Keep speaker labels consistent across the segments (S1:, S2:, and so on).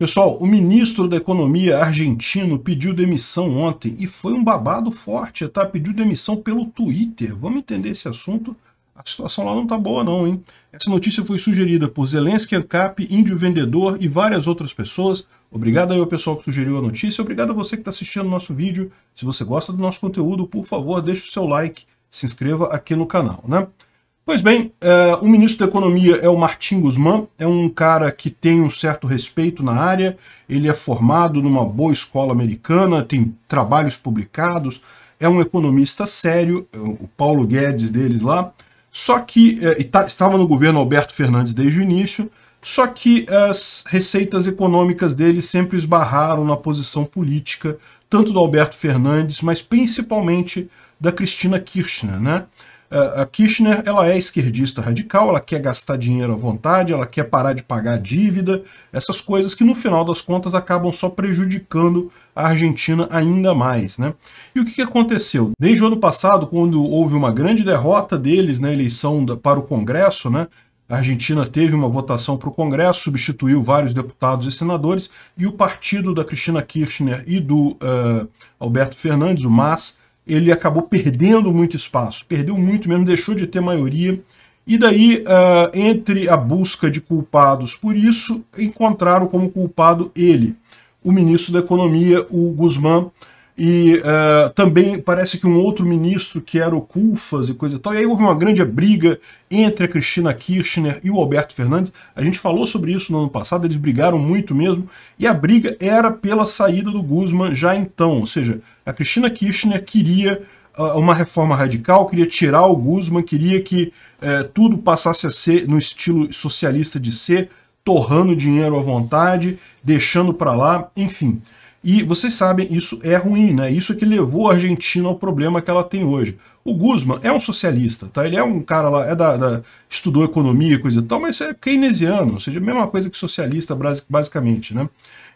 S1: Pessoal, o ministro da Economia argentino pediu demissão ontem e foi um babado forte, tá? Pediu demissão pelo Twitter. Vamos entender esse assunto. A situação lá não tá boa não, hein? Essa notícia foi sugerida por Zelensky Ancap, Índio Vendedor e várias outras pessoas. Obrigado aí ao pessoal que sugeriu a notícia. Obrigado a você que está assistindo o nosso vídeo. Se você gosta do nosso conteúdo, por favor, deixe o seu like, se inscreva aqui no canal, né? Pois bem, uh, o ministro da Economia é o Martin Guzmán, é um cara que tem um certo respeito na área, ele é formado numa boa escola americana, tem trabalhos publicados, é um economista sério, é o Paulo Guedes deles lá, só que uh, tá, estava no governo Alberto Fernandes desde o início, só que as receitas econômicas dele sempre esbarraram na posição política, tanto do Alberto Fernandes, mas principalmente da Cristina Kirchner, né? É, a Kirchner ela é esquerdista radical, ela quer gastar dinheiro à vontade, ela quer parar de pagar a dívida, essas coisas que no final das contas acabam só prejudicando a Argentina ainda mais. Né? E o que, aconteceu? Desde o ano passado, quando houve uma grande derrota deles na eleição para o Congresso, né, a Argentina teve uma votação para o Congresso, substituiu vários deputados e senadores, e o partido da Cristina Kirchner e do uh, Alberto Fernandes, o MAS, ele acabou perdendo muito espaço, perdeu muito mesmo, deixou de ter maioria. E daí, uh, entre a busca de culpados por isso, encontraram como culpado ele, o ministro da Economia, o Guzmán, e uh, também parece que um outro ministro que era o Culfas e coisa e tal. E aí houve uma grande briga entre a Cristina Kirchner e o Alberto Fernandes. A gente falou sobre isso no ano passado, eles brigaram muito mesmo. E a briga era pela saída do Guzman já então. Ou seja, a Cristina Kirchner queria uh, uma reforma radical, queria tirar o Guzman, queria que uh, tudo passasse a ser no estilo socialista de ser, torrando dinheiro à vontade, deixando para lá, enfim. E vocês sabem, isso é ruim, né? Isso é que levou a Argentina ao problema que ela tem hoje. O Guzman é um socialista, tá? Ele é um cara lá, é da, da estudou economia e coisa e tal, mas é keynesiano, ou seja, a mesma coisa que socialista, basicamente, né?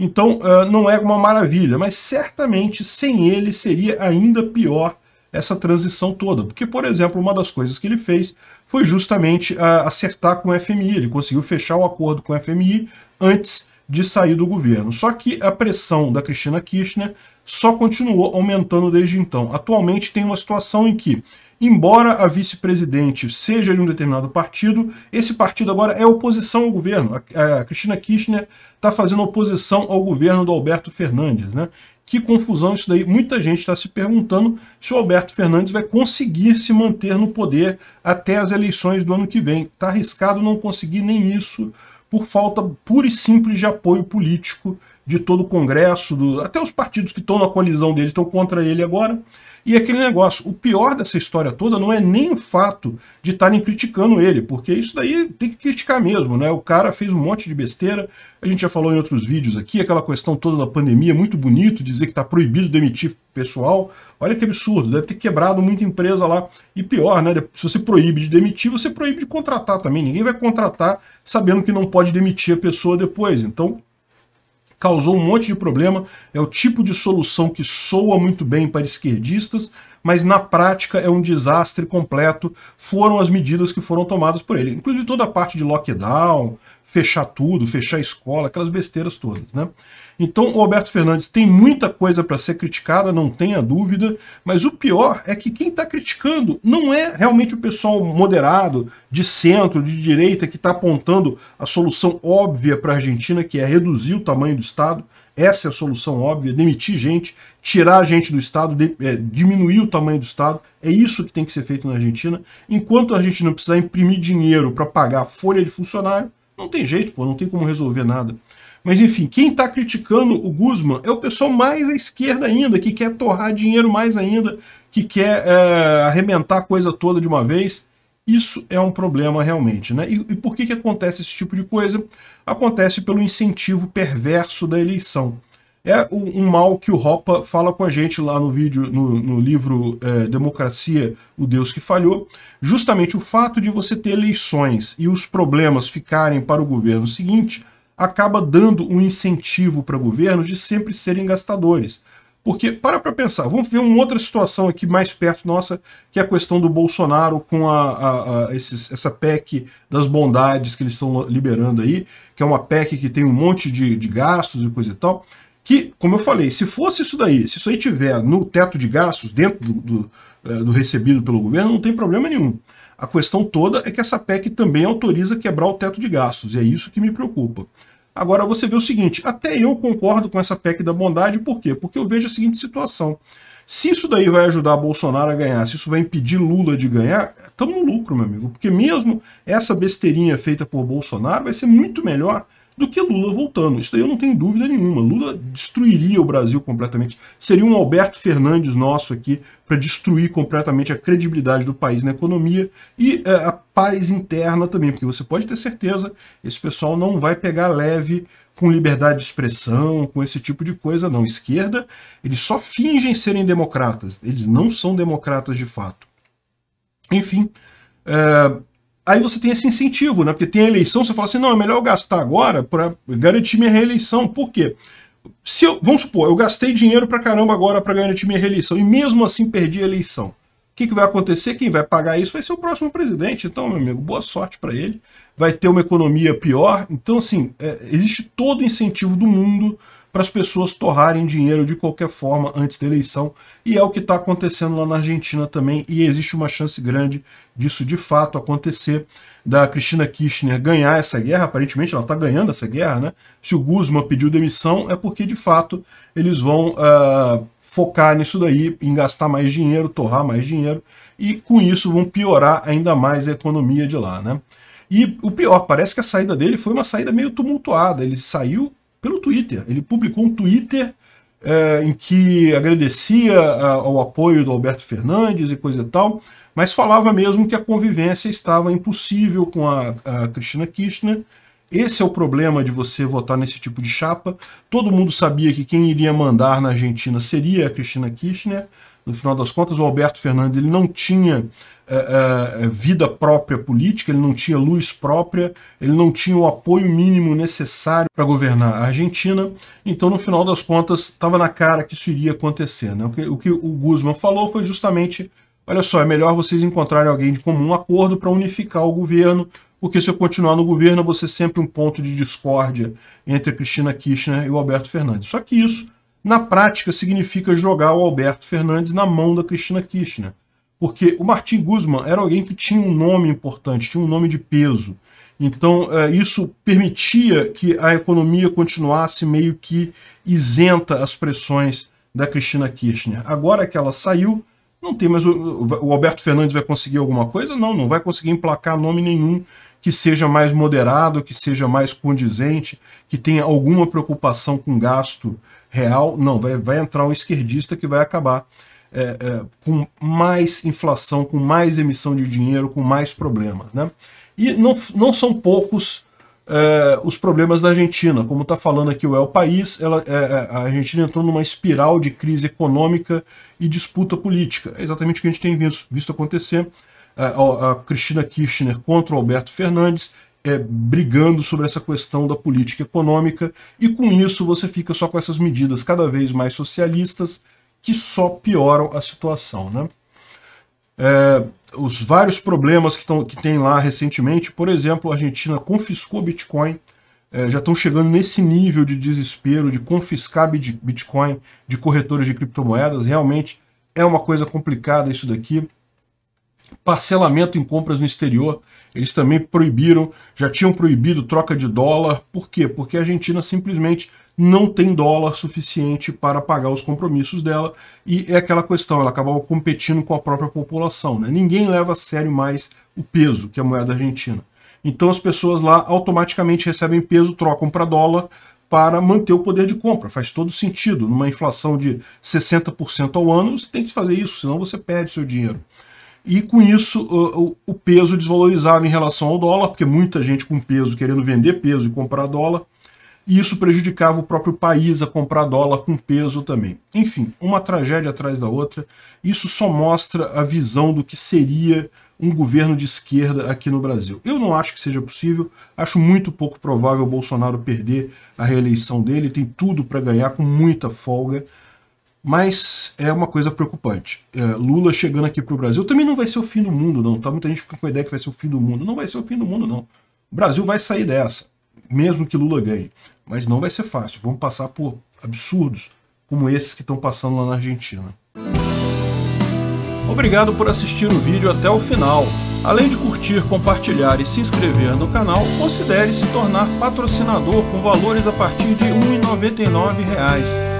S1: Então, não é uma maravilha, mas certamente sem ele seria ainda pior essa transição toda. Porque, por exemplo, uma das coisas que ele fez foi justamente acertar com o FMI. Ele conseguiu fechar o acordo com o FMI antes de sair do governo. Só que a pressão da Cristina Kirchner só continuou aumentando desde então. Atualmente tem uma situação em que, embora a vice-presidente seja de um determinado partido, esse partido agora é oposição ao governo. A, Cristina Kirchner está fazendo oposição ao governo do Alberto Fernandes, né? Que confusão isso daí. Muita gente está se perguntando se o Alberto Fernandes vai conseguir se manter no poder até as eleições do ano que vem. Está arriscado não conseguir nem isso, por falta pura e simples de apoio político de todo o Congresso, do, até os partidos que estão na coalizão dele estão contra ele agora. E aquele negócio, o pior dessa história toda não é nem o fato de estarem criticando ele, porque isso daí tem que criticar mesmo, né? O cara fez um monte de besteira, a gente já falou em outros vídeos aqui, aquela questão toda da pandemia, muito bonito, dizer que está proibido demitir pessoal. Olha que absurdo, deve ter quebrado muita empresa lá. E pior, né? Se você proíbe de demitir, você proíbe de contratar também. Ninguém vai contratar sabendo que não pode demitir a pessoa depois. Então, causou um monte de problema, é o tipo de solução que soa muito bem para esquerdistas, mas na prática é um desastre completo, foram as medidas que foram tomadas por ele. Inclusive toda a parte de lockdown, fechar tudo, fechar a escola, aquelas besteiras todas. Né? Então o Alberto Fernandes tem muita coisa para ser criticada, não tenha dúvida, mas o pior é que quem está criticando não é realmente o pessoal moderado, de centro, de direita, que está apontando a solução óbvia para a Argentina, que é reduzir o tamanho do Estado. Essa é a solução óbvia, demitir gente, tirar a gente do Estado, de, é, diminuir o tamanho do Estado. É isso que tem que ser feito na Argentina. Enquanto a Argentina precisar imprimir dinheiro para pagar a folha de funcionário, não tem jeito, pô, não tem como resolver nada. Mas enfim, quem está criticando o Guzman é o pessoal mais à esquerda ainda, que quer torrar dinheiro mais ainda, que quer é, arrebentar a coisa toda de uma vez. Isso é um problema realmente, né? E, e por que, que acontece esse tipo de coisa? Acontece pelo incentivo perverso da eleição. É um mal que o Hoppe fala com a gente lá no vídeo, no, no livro é, Democracia, o Deus que Falhou. Justamente o fato de você ter eleições e os problemas ficarem para o governo seguinte acaba dando um incentivo para governos de sempre serem gastadores. Porque, para para pensar, vamos ver uma outra situação aqui mais perto nossa, que é a questão do Bolsonaro com a, a, a esses, essa PEC das bondades que eles estão liberando aí, que é uma PEC que tem um monte de, de gastos e coisa e tal que, como eu falei, se fosse isso daí, se isso aí tiver no teto de gastos, dentro do, do, é, do, recebido pelo governo, não tem problema nenhum. A questão toda é que essa PEC também autoriza quebrar o teto de gastos, e é isso que me preocupa. Agora você vê o seguinte, até eu concordo com essa PEC da bondade, por quê? Porque eu vejo a seguinte situação. Se isso daí vai ajudar Bolsonaro a ganhar, se isso vai impedir Lula de ganhar, estamos no lucro, meu amigo. Porque mesmo essa besteirinha feita por Bolsonaro vai ser muito melhor do que Lula voltando. Isso daí eu não tenho dúvida nenhuma. Lula destruiria o Brasil completamente. Seria um Alberto Fernandes nosso aqui para destruir completamente a credibilidade do país na economia e é, a paz interna também, porque você pode ter certeza, esse pessoal não vai pegar leve com liberdade de expressão, com esse tipo de coisa, não. Esquerda, eles só fingem serem democratas, eles não são democratas de fato. Enfim, é, aí você tem esse incentivo, né? Porque tem a eleição, você fala assim, não, é melhor eu gastar agora para garantir minha reeleição. Por quê? Se eu, vamos supor, eu gastei dinheiro para caramba agora para garantir minha reeleição e mesmo assim perdi a eleição. O que, que vai acontecer? Quem vai pagar isso vai ser o próximo presidente. Então, meu amigo, boa sorte para ele. Vai ter uma economia pior. Então, assim, é, existe todo incentivo do mundo para as pessoas torrarem dinheiro de qualquer forma antes da eleição. E é o que está acontecendo lá na Argentina também, e existe uma chance grande disso de fato acontecer, da Cristina Kirchner ganhar essa guerra, aparentemente ela está ganhando essa guerra, né? Se o Guzman pediu demissão, é porque de fato eles vão uh, focar nisso daí, em gastar mais dinheiro, torrar mais dinheiro, e com isso vão piorar ainda mais a economia de lá, né? E o pior, parece que a saída dele foi uma saída meio tumultuada. Ele saiu pelo Twitter. Ele publicou um Twitter é, em que agradecia ah, ao apoio do Alberto Fernandes e coisa e tal, mas falava mesmo que a convivência estava impossível com a, a Cristina Kirchner. Esse é o problema de você votar nesse tipo de chapa. Todo mundo sabia que quem iria mandar na Argentina seria a Cristina Kirchner. No final das contas, o Alberto Fernandes ele não tinha é, é, é, vida própria política, ele não tinha luz própria, ele não tinha o apoio mínimo necessário para governar a Argentina. Então, no final das contas, estava na cara que isso iria acontecer. Né? O, que, o, que, o Guzman falou foi justamente: olha só, é melhor vocês encontrarem alguém de comum acordo para unificar o governo, porque se eu continuar no governo, você sempre um ponto de discórdia entre Cristina Kirchner e o Alberto Fernandes. Só que isso, na prática, significa jogar o Alberto Fernandes na mão da Cristina Kirchner porque o Martin Guzman era alguém que tinha um nome importante, tinha um nome de peso. Então, é, isso permitia que a economia continuasse meio que isenta as pressões da Cristina Kirchner. Agora que ela saiu, não tem mais. O, Alberto Fernandes vai conseguir alguma coisa? Não, não vai conseguir emplacar nome nenhum que seja mais moderado, que seja mais condizente, que tenha alguma preocupação com gasto real. Não, vai, vai entrar um esquerdista que vai acabar é, é, com mais inflação, com mais emissão de dinheiro, com mais problemas. Né? E não, não são poucos é, os problemas da Argentina. Como está falando aqui o El País, ela, é, é, a Argentina entrou numa espiral de crise econômica e disputa política. É exatamente o que a gente tem visto, visto acontecer. A, a Cristina Kirchner contra o Alberto Fernandes, é, brigando sobre essa questão da política econômica, e com isso você fica só com essas medidas cada vez mais socialistas, que só pioram a situação. Né? É, os vários problemas que, tão, que tem lá recentemente, por exemplo, a Argentina confiscou Bitcoin, é, já estão chegando nesse nível de desespero de confiscar Bitcoin de corretoras de criptomoedas, realmente é uma coisa complicada isso daqui. Parcelamento em compras no exterior, eles também proibiram, já tinham proibido troca de dólar. Por quê? Porque a Argentina simplesmente não tem dólar suficiente para pagar os compromissos dela e é aquela questão, ela acabava competindo com a própria população. Né? Ninguém leva a sério mais o peso que é a moeda argentina. Então as pessoas lá automaticamente recebem peso, trocam para dólar para manter o poder de compra. Faz todo sentido. Numa inflação de 60% ao ano, você tem que fazer isso, senão você perde seu dinheiro e com isso o, o peso desvalorizava em relação ao dólar, porque muita gente com peso querendo vender peso e comprar dólar, e isso prejudicava o próprio país a comprar dólar com peso também. Enfim, uma tragédia atrás da outra. Isso só mostra a visão do que seria um governo de esquerda aqui no Brasil. Eu não acho que seja possível, acho muito pouco provável o Bolsonaro perder a reeleição dele, tem tudo para ganhar com muita folga. Mas é uma coisa preocupante. É, Lula chegando aqui para o Brasil também não vai ser o fim do mundo, não. Tá? Muita gente fica com a ideia que vai ser o fim do mundo. Não vai ser o fim do mundo, não. O Brasil vai sair dessa, mesmo que Lula ganhe. Mas não vai ser fácil. Vamos passar por absurdos como esses que estão passando lá na Argentina. Obrigado por assistir o vídeo até o final. Além de curtir, compartilhar e se inscrever no canal, considere se tornar patrocinador com valores a partir de R$ 1,99